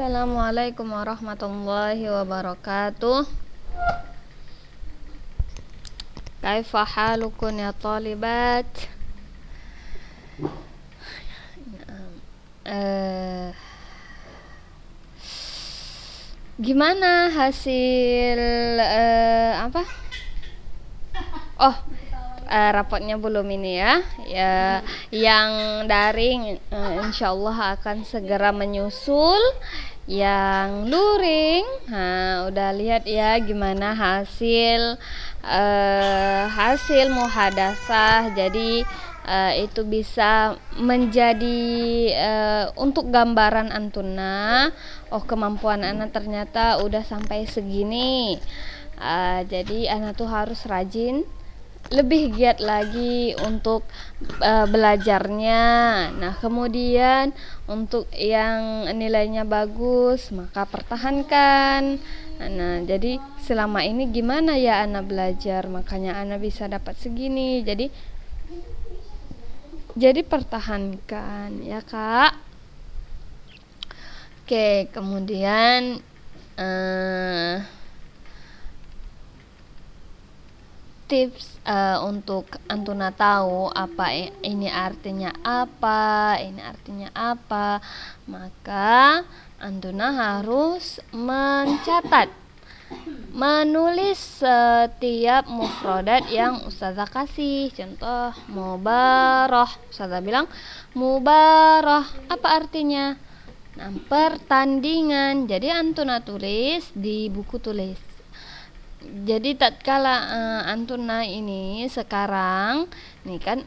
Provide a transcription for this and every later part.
Assalamualaikum warahmatullahi wabarakatuh Kaifa halukun ya talibat uh, Gimana hasil uh, apa? Oh, uh, rapotnya belum ini ya. ya Yang daring uh, insya Allah akan segera menyusul. Yang luring, nah, udah lihat ya gimana hasil uh, hasil muhadasah. Jadi uh, itu bisa menjadi uh, untuk gambaran antuna. Oh kemampuan anak ternyata udah sampai segini. Uh, jadi anak tuh harus rajin lebih giat lagi untuk uh, belajarnya. Nah, kemudian untuk yang nilainya bagus, maka pertahankan. Nah, jadi selama ini gimana ya Ana belajar? Makanya Ana bisa dapat segini. Jadi jadi pertahankan ya, Kak. Oke, kemudian eh uh, tips uh, untuk Antuna tahu apa ini artinya apa, ini artinya apa, maka Antuna harus mencatat menulis setiap mufrodat yang ustazah kasih contoh mubaroh ustazah bilang mubaroh apa artinya nah, pertandingan jadi antuna tulis di buku tulis jadi tatkala uh, Antuna ini sekarang nih kan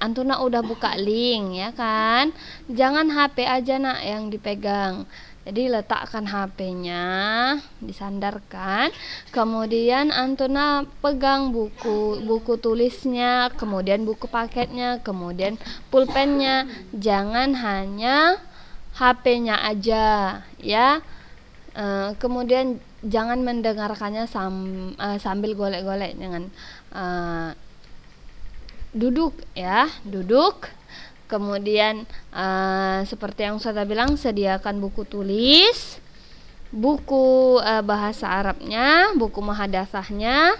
Antuna udah buka link ya kan jangan HP aja nak yang dipegang jadi letakkan HP-nya, disandarkan. Kemudian Antuna pegang buku buku tulisnya, kemudian buku paketnya, kemudian pulpennya. Jangan hanya HP-nya aja, ya. uh, kemudian jangan mendengarkannya sam, uh, sambil golek-golek dengan uh, duduk ya duduk kemudian uh, seperti yang saya bilang sediakan buku tulis buku uh, bahasa Arabnya buku mahadasahnya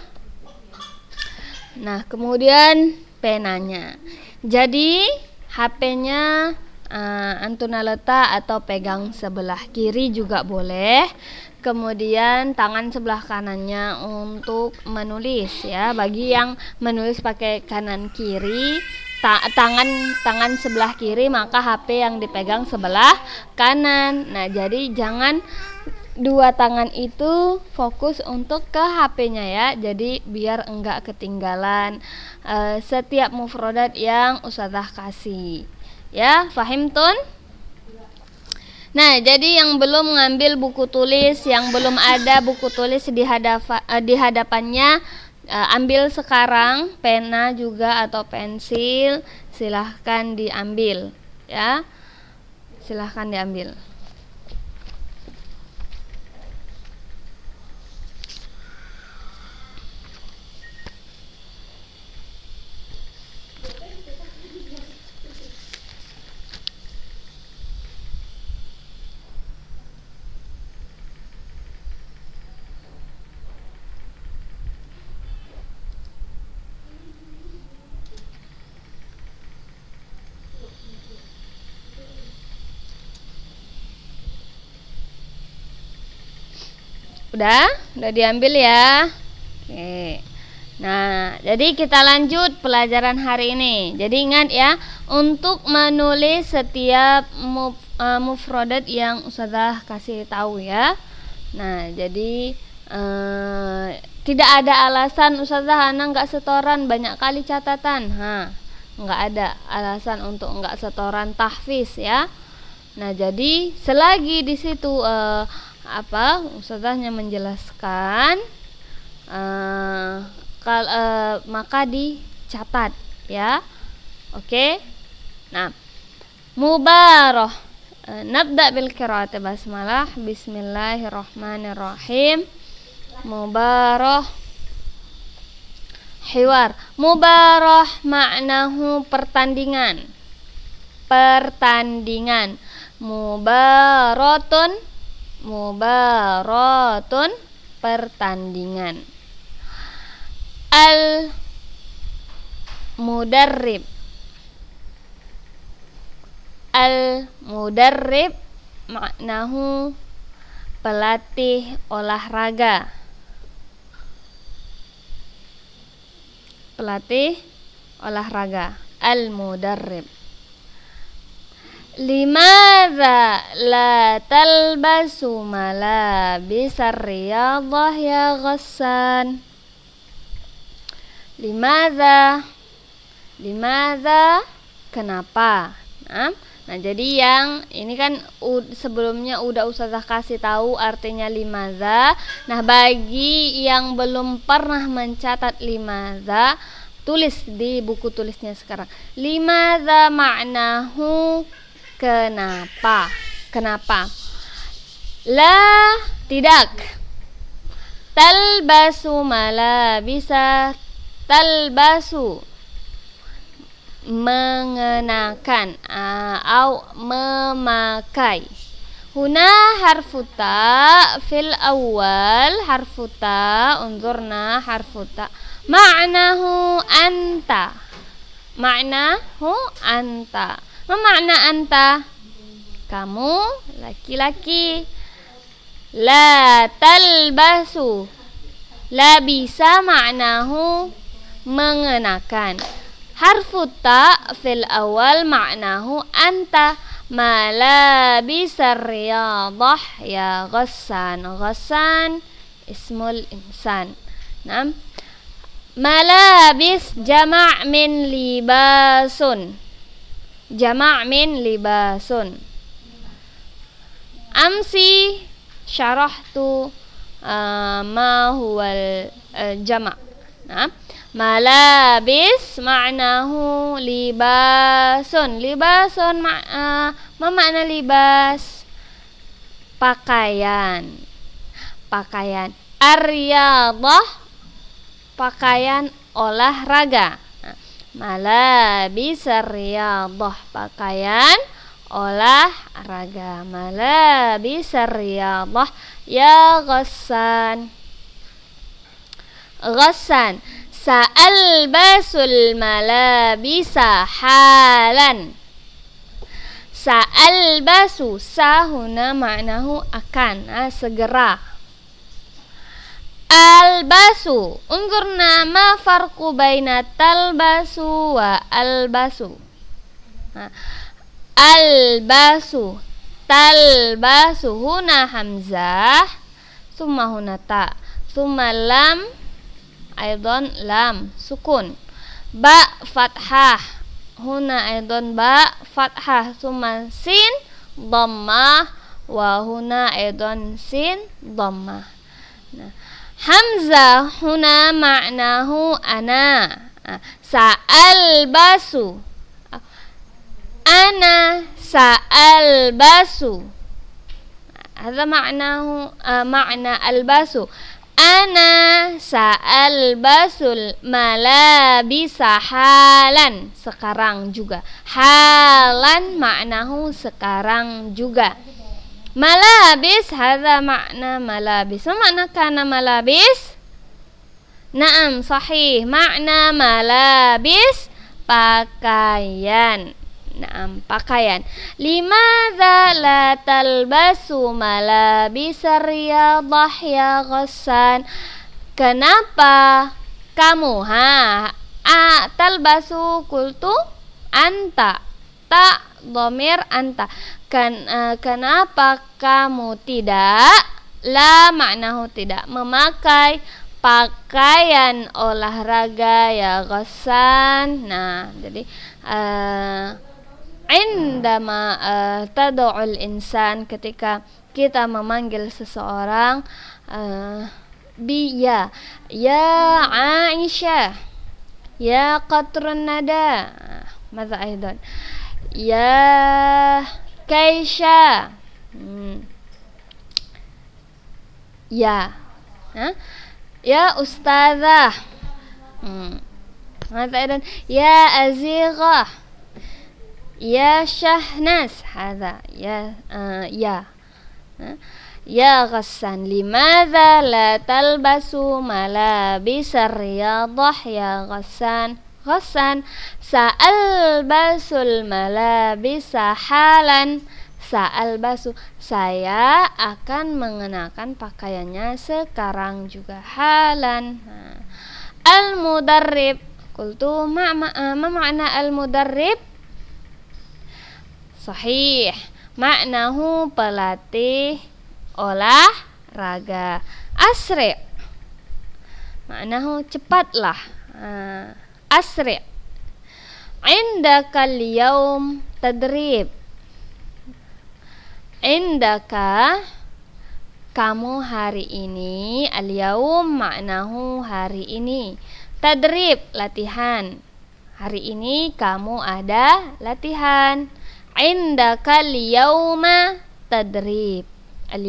nah kemudian penanya jadi HP-nya uh, antuna letak atau pegang sebelah kiri juga boleh kemudian tangan sebelah kanannya untuk menulis ya bagi yang menulis pakai kanan kiri ta tangan tangan sebelah kiri maka HP yang dipegang sebelah kanan nah jadi jangan dua tangan itu fokus untuk ke HP-nya ya jadi biar enggak ketinggalan uh, setiap mufrodat yang usahah kasih ya fahim tun Nah, jadi yang belum mengambil buku tulis, yang belum ada buku tulis di, eh, di hadapannya, eh, ambil sekarang pena juga atau pensil, silahkan diambil ya. Silahkan diambil. Udah? Udah diambil ya. Oke. Nah, jadi kita lanjut pelajaran hari ini. Jadi ingat ya, untuk menulis setiap move uh, mufrodat yang sudah kasih tahu ya. Nah, jadi uh, tidak ada alasan Ustazah Hana nggak setoran banyak kali catatan. Ha, nggak ada alasan untuk nggak setoran tahfiz ya. Nah, jadi selagi di situ uh, apa ustazahnya menjelaskan uh, kal, uh, maka dicatat ya oke okay? nah mubaroh uh, nabda bil kiraat basmalah bismillahirrahmanirrahim mubaroh hiwar mubaroh maknahu pertandingan pertandingan mubarotun mubaratun pertandingan al mudarrib al mudarrib maknahu pelatih olahraga pelatih olahraga al mudarrib Limadha la talbasu malabisar riyadhah ya ghassan Limadha Limadha Kenapa Nah, nah jadi yang ini kan sebelumnya udah Ustazah kasih tahu artinya limadha Nah bagi yang belum pernah mencatat limadha Tulis di buku tulisnya sekarang Limadha maknahu Kenapa? Kenapa? La tidak. Talbasu bisa talbasu mengenakan atau memakai. Huna harfuta fil awal harfuta unzurna harfuta ma'nahu anta ma'nahu anta Memakna anta Kamu laki-laki La talbasu La bisa maknahu Mengenakan Harfu ta fil awal maknahu anta bisa riyadah ya ghassan Ghassan ismul insan Nah Malabis jama' min libasun jama' min libasun amsi syarahtu uh, ma huwal uh, jama' nah malabis ma'nahu libasun libasun ma, uh, eh, ma makna libas pakaian pakaian aryadah pakaian olahraga malabis riyadhah pakaian olahraga malabis riyadhah ya ghassan ghassan sa'albasul malabisa halan sa'albasu sahuna maknahu akan ah, segera Albasu ungkur nama farku baina talbasu wa albasu nah, Albasu Talbasu huna hamzah Suma huna ta Suma lam Aidon lam Sukun Ba fathah Huna aidon ba fathah sumasin sin Dhammah Wa huna aidon sin Dhammah Hamzah huna maknahu, ana. Ah, sa'al basu. Ana sa'al basu. Ada maknahu uh, ah, makna albasu. Ana sa'al basul malabisa halan sekarang juga. Halan maknahu sekarang juga. Malabis hadza makna malabis. Apa makna kana malabis? Naam, sahih. Makna malabis pakaian. Naam, pakaian. Limadza la talbasu malabis riyadhah ya ghassan? Kenapa kamu ha? A talbasu kultu anta. ta domir anta Kan, uh, eh, kenapa kamu tidak la maknahu tidak memakai pakaian olahraga ya Gosan nah jadi uh, indama uh, tad'ul insan ketika kita memanggil seseorang uh, biya ya Aisyah ya qatrun nada ماذا ah, ya كيشا يا يا أستاذة هذا يا أزيغة يا شهناس هذا يا آه، يا يا غسان لماذا لا تلبس ملابس الرياضة يا غسان غسان Sa'al basul malabisa halan Sa'al basu Saya akan mengenakan pakaiannya sekarang juga halan nah. Al-mudarrib Kultu ma, ma, eh, ma al-mudarrib Sahih Maknahu pelatih olahraga Asri Maknahu cepatlah uh, Asri indakal yaum tadrib indaka kamu hari ini al maknahu hari ini tadrib latihan hari ini kamu ada latihan indaka al tadrib al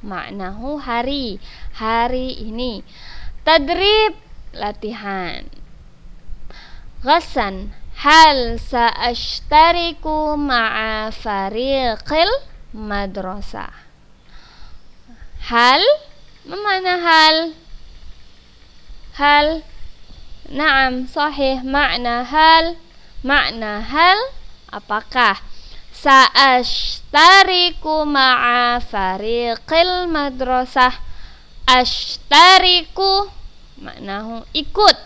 maknahu hari hari ini tadrib latihan ghasan hal sa'ashtariku ma'a fariqil madrasah hal mana hal hal Naam sahih makna hal Makna hal Apakah Sa'ashtariku ma'a fariqil madrasah Ashtariku Maknahu ikut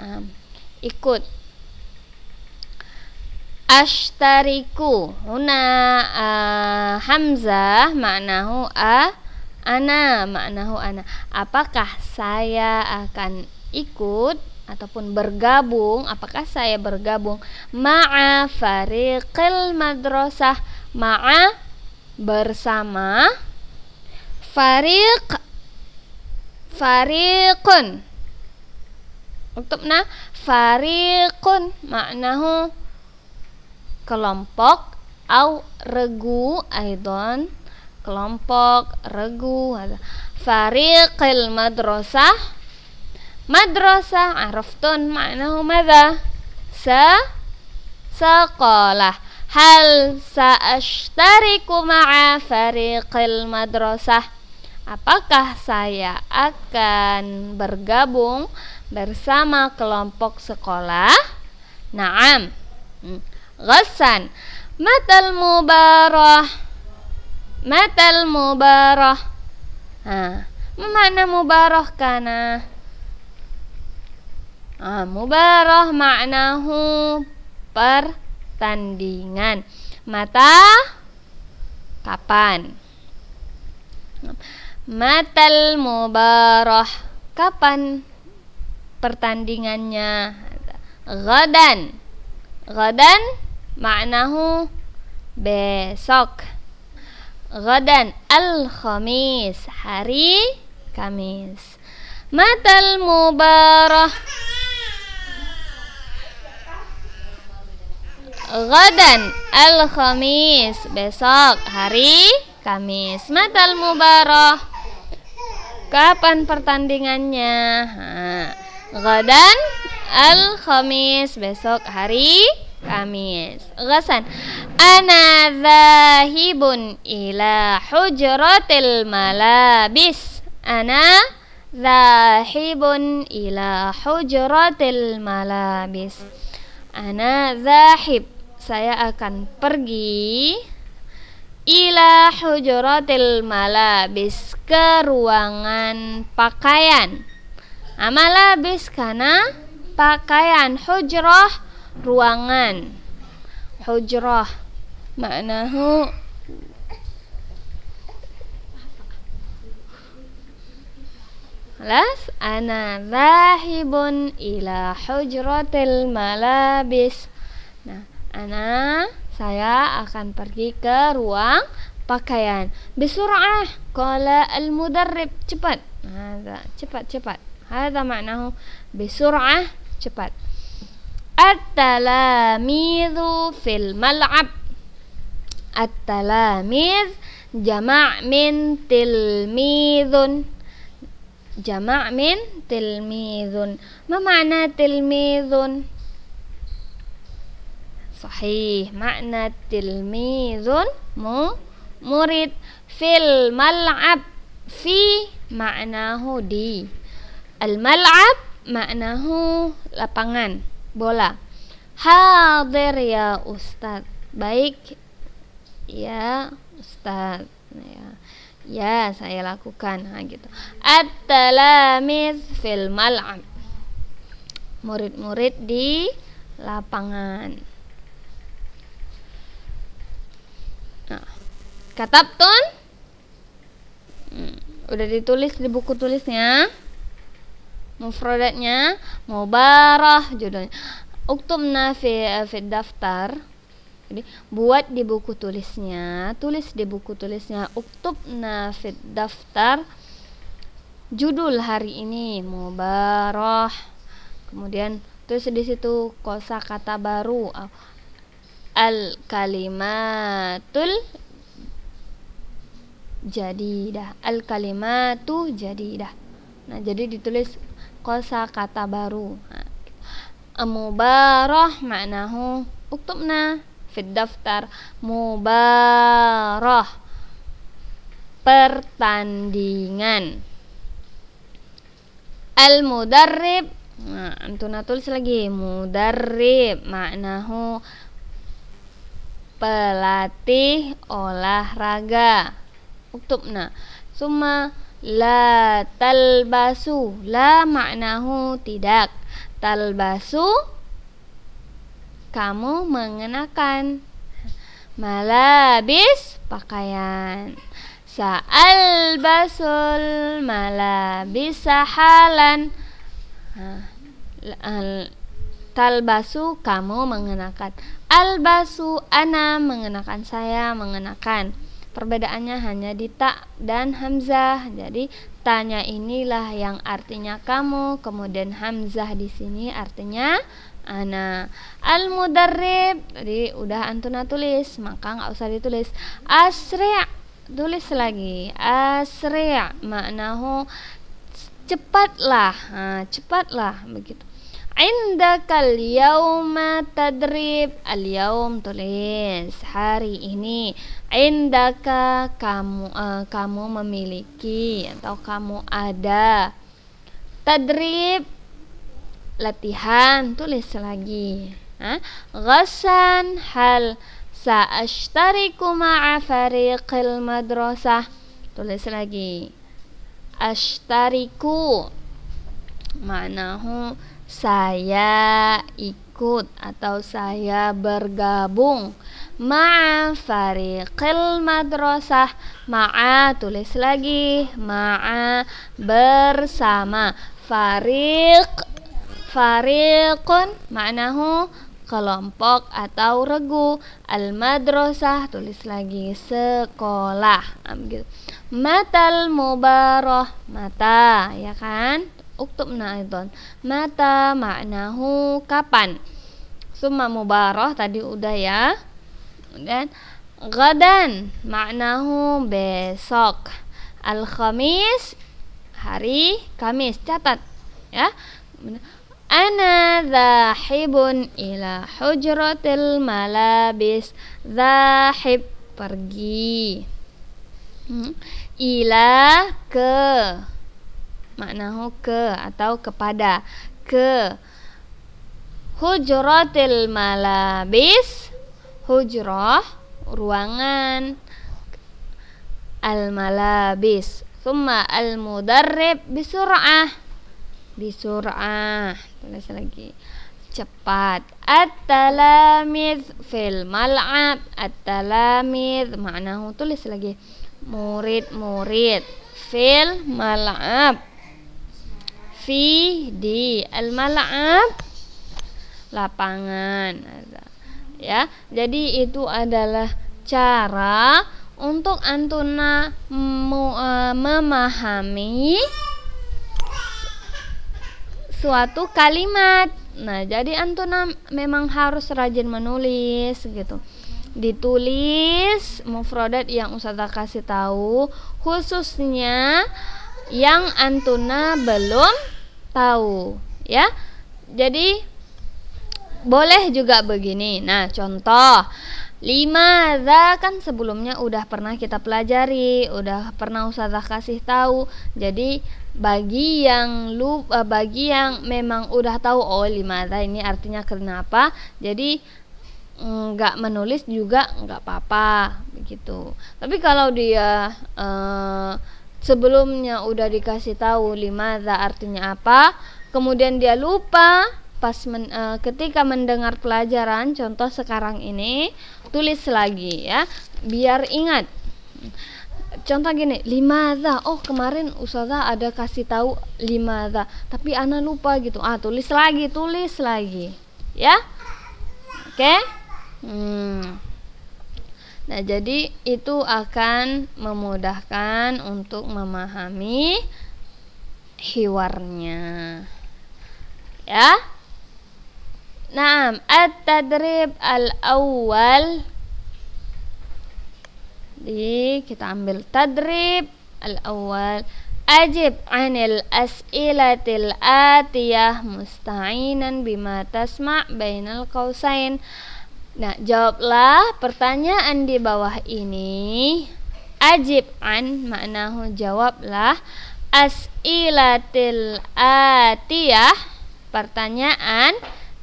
um, Ikut ashtariku huna uh, hamzah maknahu a ana maknahu ana apakah saya akan ikut ataupun bergabung apakah saya bergabung ma'a fariqil madrasah ma'a bersama fariq fariqun na fariqun maknahu kelompok au regu aidon kelompok regu fariqil madrasah madrasah araftun ma'nahu madza sa sekolah hal sa'ashtariku ma'a fariqil madrasah apakah saya akan bergabung bersama kelompok sekolah na'am hmm. Ghassan Matal mubarah Matal mubarah nah, Mana mubarah kana ah, Mubarah maknahu Pertandingan Mata Kapan Matal mubarah Kapan pertandingannya Gadan Gadan Ma'nahu besok. Ghadan al-khamis, hari Kamis. Matal mubarah. Ghadan al-khamis, besok hari Kamis. Matal mubarah. Kapan pertandingannya? Ha. Ghadan al-khamis, besok hari amis. Ghasan. Ana zahibun ila hujratil malabis. Ana zahibun ila hujratil malabis. Ana zahib. Saya akan pergi ila hujratil malabis ke ruangan pakaian amalabis karena pakaian hujrah ruangan hujrah maknahu Las ana zahibun ila hujratil malabis. Nah, ana saya akan pergi ke ruang pakaian. Bisur'ah qala al-mudarrib cepat. Hadza nah, cepat cepat. Hadza maknahu bisur'ah cepat at talamidhu fil mal'ab at talamidh jama' min tilmidhun Jama' min tilmidhun Ma makna tilmidhun? Sahih Makna tilmidhun mu murid Fil mal'ab Fi maknahu di Al-mal'ab maknahu lapangan bola. Hadir ya Ustadz. Baik ya Ustadz. Ya. ya saya lakukan ha, gitu. At-talamiz fil mal'am. Murid-murid di lapangan. Nah, katabtun. Hmm, udah ditulis di buku tulisnya mufradatnya mubarah judulnya uktumna nafi fi daftar jadi buat di buku tulisnya tulis di buku tulisnya uktubna fit daftar judul hari ini mubarah kemudian tulis di situ kosakata baru al kalimatul jadi dah al kalimatu dah, nah jadi ditulis kosa kata baru mubaroh maknahu uktubna fit daftar mubaroh pertandingan al mudarrib nah antuna tulis lagi mudarrib maknahu pelatih olahraga uktubna summa La talbasu La maknahu tidak Talbasu Kamu mengenakan Malabis Pakaian Sa'al basul malabis sahalan ah, Talbasu kamu mengenakan Albasu ana mengenakan saya mengenakan Perbedaannya hanya di tak dan hamzah. Jadi tanya inilah yang artinya kamu, kemudian hamzah di sini artinya ana. Al mudarrib, jadi udah antuna tulis, maka nggak usah ditulis. Asri' tulis lagi. Asri' maknahu cepatlah. Nah, cepatlah begitu indakal yauma tadrib al yaum tulis hari ini indaka kamu uh, kamu memiliki atau kamu ada tadrib latihan tulis lagi ha? ghasan hal sa'ashtariku ma'a fariqil madrasah tulis lagi ashtariku manahu saya ikut atau saya bergabung ma'a fariqil madrasah ma'a tulis lagi ma'a bersama fariq fariqun maknahu kelompok atau regu al madrasah tulis lagi sekolah gitu. matal mubarah mata ya kan uktub itu mata maknahu kapan summa mubarah tadi udah ya Kemudian Gadan maknahu besok. Al-Khamis hari Kamis. Catat ya. Ana zahibun ila hujratil malabis. Zahib pergi. Hmm. Ila ke maknahu ke atau kepada ke hujratil malabis hujrah ruangan al-malabis summa al-mudarrib bisur'ah bisur'ah tulis lagi cepat at-talamiz fil mal'ab at-talamiz maknahu tulis lagi murid-murid fil mal'ab fi di al-mal'ab lapangan ya. Jadi itu adalah cara untuk antuna e, memahami suatu kalimat. Nah, jadi antuna memang harus rajin menulis gitu. Ditulis mufrodat yang Ustaz kasih tahu khususnya yang antuna belum tahu ya. Jadi boleh juga begini. Nah, contoh lima za kan sebelumnya udah pernah kita pelajari, udah pernah usaha kasih tahu. Jadi bagi yang lu eh, bagi yang memang udah tahu oh lima za ini artinya kenapa. Jadi nggak menulis juga nggak apa-apa begitu. Tapi kalau dia eh, sebelumnya udah dikasih tahu lima za artinya apa, kemudian dia lupa pas men, e, ketika mendengar pelajaran contoh sekarang ini tulis lagi ya biar ingat contoh gini lima za oh kemarin usaha ada kasih tahu lima za tapi ana lupa gitu ah tulis lagi tulis lagi ya oke okay? hmm. nah jadi itu akan memudahkan untuk memahami hiwarnya ya Naam, at-tadrib al-awwal. Di kita ambil tadrib al-awwal. Ajib anil as'ilatil atiyah musta'inan bima tasma' bainal qausain. Nah, jawablah pertanyaan di bawah ini. Ajib an maknahu jawablah as'ilatil atiyah pertanyaan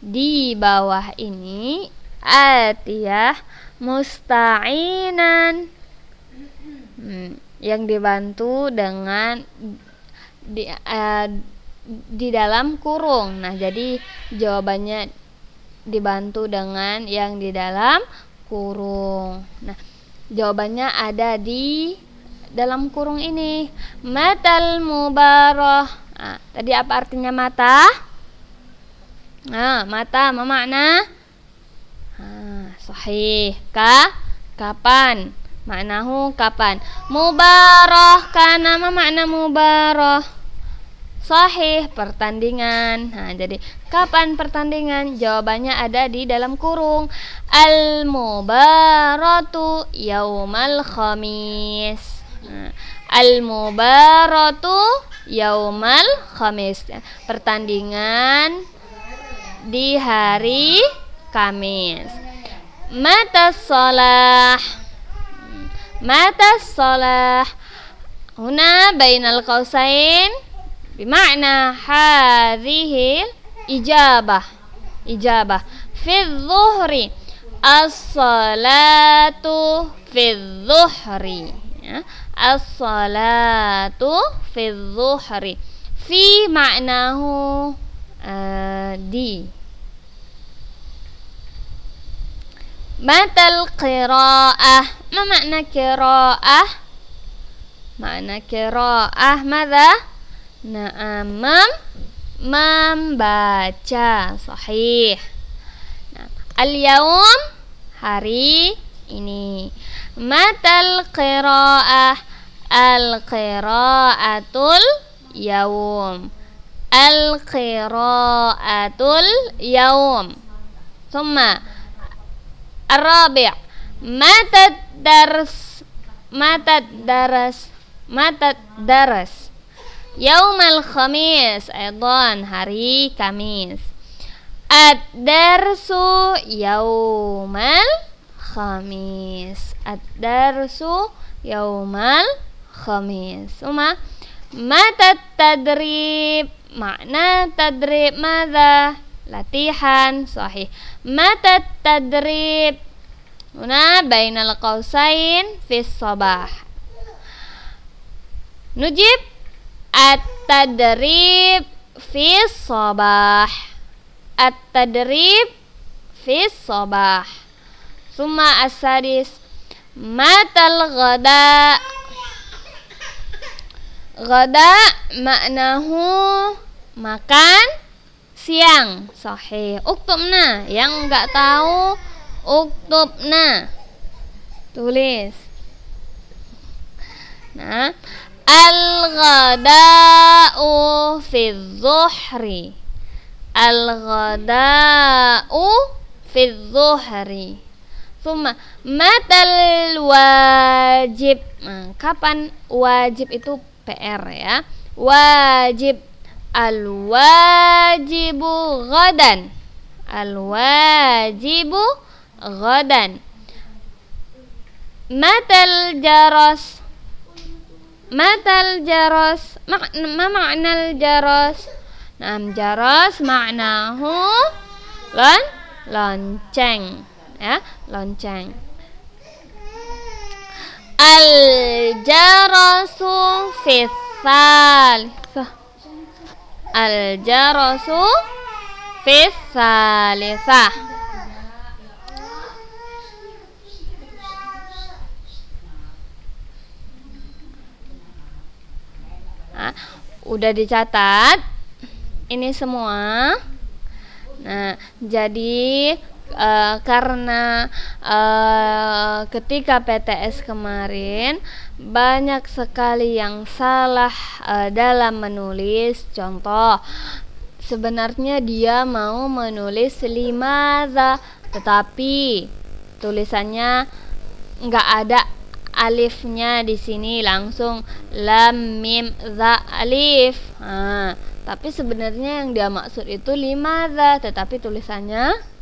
di bawah ini atiyah musta'inan hmm, yang dibantu dengan di, uh, di dalam kurung. Nah, jadi jawabannya dibantu dengan yang di dalam kurung. Nah, jawabannya ada di dalam kurung ini. Matal mubarah. Nah, tadi apa artinya mata? Nah, mata memakna ah, sahih. Ka kapan? Maknahu kapan? Mubarah karena makna mubarah. Sahih pertandingan. Nah, jadi kapan pertandingan? Jawabannya ada di dalam kurung. Al mubaratu yaumal khamis. Nah, al mubaratu yaumal khamis. Pertandingan di hari Kamis. Mata salah. Mata salah. Huna bainal kausain bimakna hadhil ijabah. Ijabah fi dhuhri. As-salatu fi dhuhri. Ya. As-salatu fi dhuhri. Fi ma'nahu di Matal qira'ah Ma makna qira'ah Makna qira'ah Mada Na'amam Membaca Sahih al yawm Hari ini Matal qira'ah Al-qira'atul Yawm القراءة اليوم ثم الرابع متى الدرس متى الدرس متى الدرس يوم الخميس أيضا هري كميس الدرس يوم الخميس الدرس يوم الخميس ثم متى التدريب Makna tadrib mada? Latihan sahih. Mata tadrib? Una bainal qausain fis sabah. Nujib at-tadrib fis sabah. At-tadrib fis sabah. suma asaris matal ghada. Ghada maknahu makan siang sahih uktubna yang nggak tahu uktubna tulis nah al ghada'u fi dhuhri al ghada'u fi dhuhri Suma matal wajib nah, Kapan wajib itu PR ya Wajib Al-wajibu ghadan. Al-wajibu ghadan. Matal jaros. Matal jaros. Ma makna jaros. Nam jaros maknahu lon lonceng. Ya, lonceng. Al jarasu al jarosu fis salisah nah, udah dicatat ini semua nah jadi Eh, karena uh, ketika PTS kemarin banyak sekali yang salah uh, dalam menulis contoh sebenarnya dia mau menulis lima za tetapi tulisannya nggak ada alifnya di sini langsung lam mim za alif nah, tapi sebenarnya yang dia maksud itu lima za tetapi tulisannya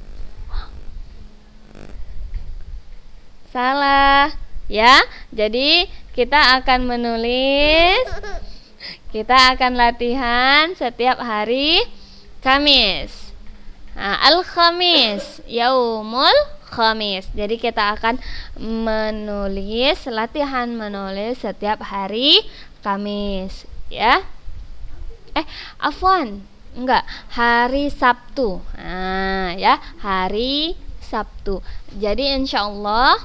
salah ya jadi kita akan menulis kita akan latihan setiap hari Kamis nah, al Khamis yaumul Khamis jadi kita akan menulis latihan menulis setiap hari Kamis ya eh afwan enggak hari Sabtu nah, ya hari Sabtu jadi insya Allah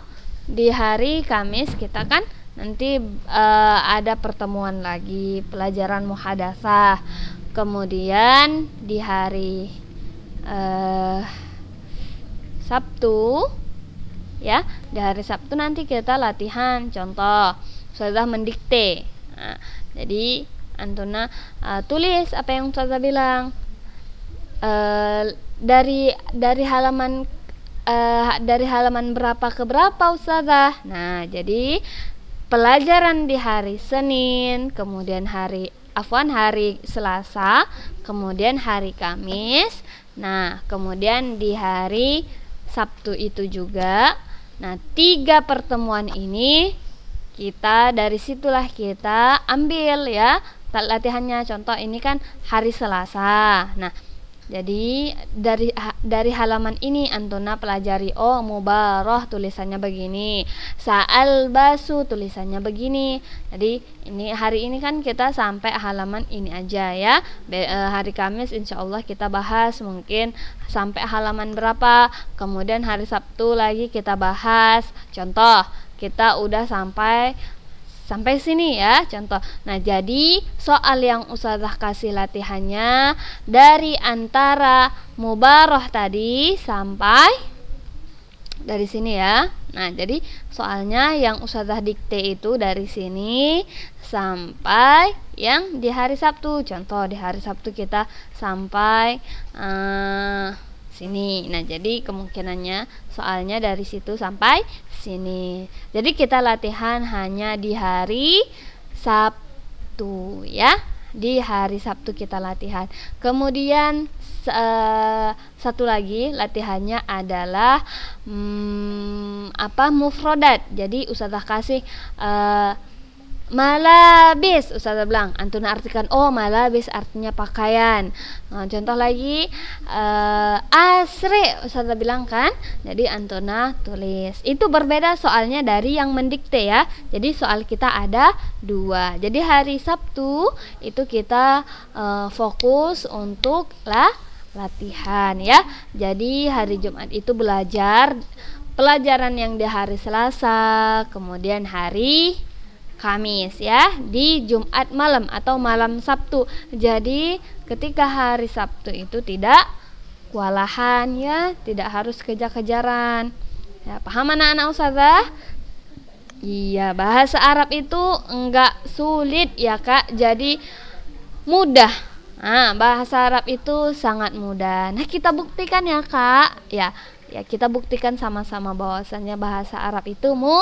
di hari Kamis kita kan nanti e, ada pertemuan lagi pelajaran muhadasah. Kemudian di hari e, Sabtu ya, di hari Sabtu nanti kita latihan contoh sudah mendikte. Nah, jadi Antuna uh, tulis apa yang Ustazah bilang uh, dari dari halaman uh, dari halaman berapa ke berapa Ustazah? Nah, jadi pelajaran di hari Senin, kemudian hari afwan hari Selasa, kemudian hari Kamis. Nah, kemudian di hari Sabtu itu juga. Nah, tiga pertemuan ini kita dari situlah kita ambil ya latihannya. Contoh ini kan hari Selasa. Nah, jadi dari dari halaman ini Antona pelajari oh mubarah tulisannya begini, sa'al basu tulisannya begini. Jadi ini hari ini kan kita sampai halaman ini aja ya. Be, e, hari Kamis insyaallah kita bahas mungkin sampai halaman berapa. Kemudian hari Sabtu lagi kita bahas. Contoh kita udah sampai Sampai sini ya contoh. Nah, jadi soal yang usahlah kasih latihannya dari antara mubaroh tadi sampai dari sini ya. Nah, jadi soalnya yang usahlah dikte itu dari sini sampai yang di hari Sabtu. Contoh di hari Sabtu kita sampai uh, sini. Nah, jadi kemungkinannya soalnya dari situ sampai sini. Jadi kita latihan hanya di hari Sabtu ya. Di hari Sabtu kita latihan. Kemudian se eh, satu lagi latihannya adalah hmm, apa mufrodat. Jadi ustazah kasih uh, eh, malabis Ustazah bilang antuna artikan oh malabis artinya pakaian nah, contoh lagi uh, asri Ustazah bilang kan jadi antuna tulis itu berbeda soalnya dari yang mendikte ya jadi soal kita ada dua jadi hari Sabtu itu kita uh, fokus untuk lah latihan ya jadi hari Jumat itu belajar pelajaran yang di hari Selasa kemudian hari Kamis ya di Jumat malam atau malam Sabtu. Jadi ketika hari Sabtu itu tidak kewalahan ya, tidak harus kejar-kejaran. Ya, paham anak-anak usaha? Iya, bahasa Arab itu enggak sulit ya, Kak. Jadi mudah. Nah, bahasa Arab itu sangat mudah. Nah, kita buktikan ya, Kak. Ya, ya kita buktikan sama-sama bahwasannya bahasa Arab itu mu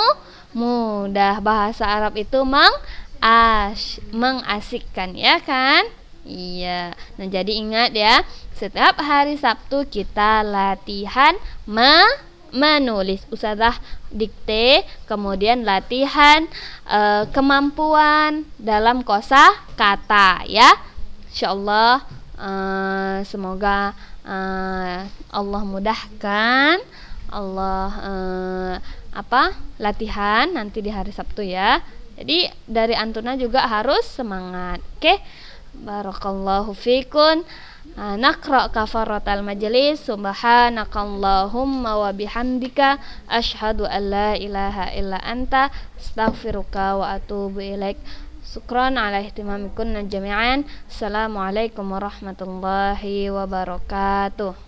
mudah bahasa Arab itu mang as mengasikkan ya kan iya nah jadi ingat ya setiap hari Sabtu kita latihan me menulis usahlah dikte kemudian latihan e, kemampuan dalam kosa kata ya insyaallah e, semoga Eh, Allah mudahkan Allah uh, apa latihan nanti di hari Sabtu ya jadi dari Antuna juga harus semangat oke okay? Barakallahu fikun eh, kafarat al majelis Subhanakallahumma wa bihamdika Ashadu an ilaha illa anta Astaghfiruka wa atubu ilaik Syukran ala ihtimamikunna jami'an. Assalamualaikum warahmatullahi wabarakatuh.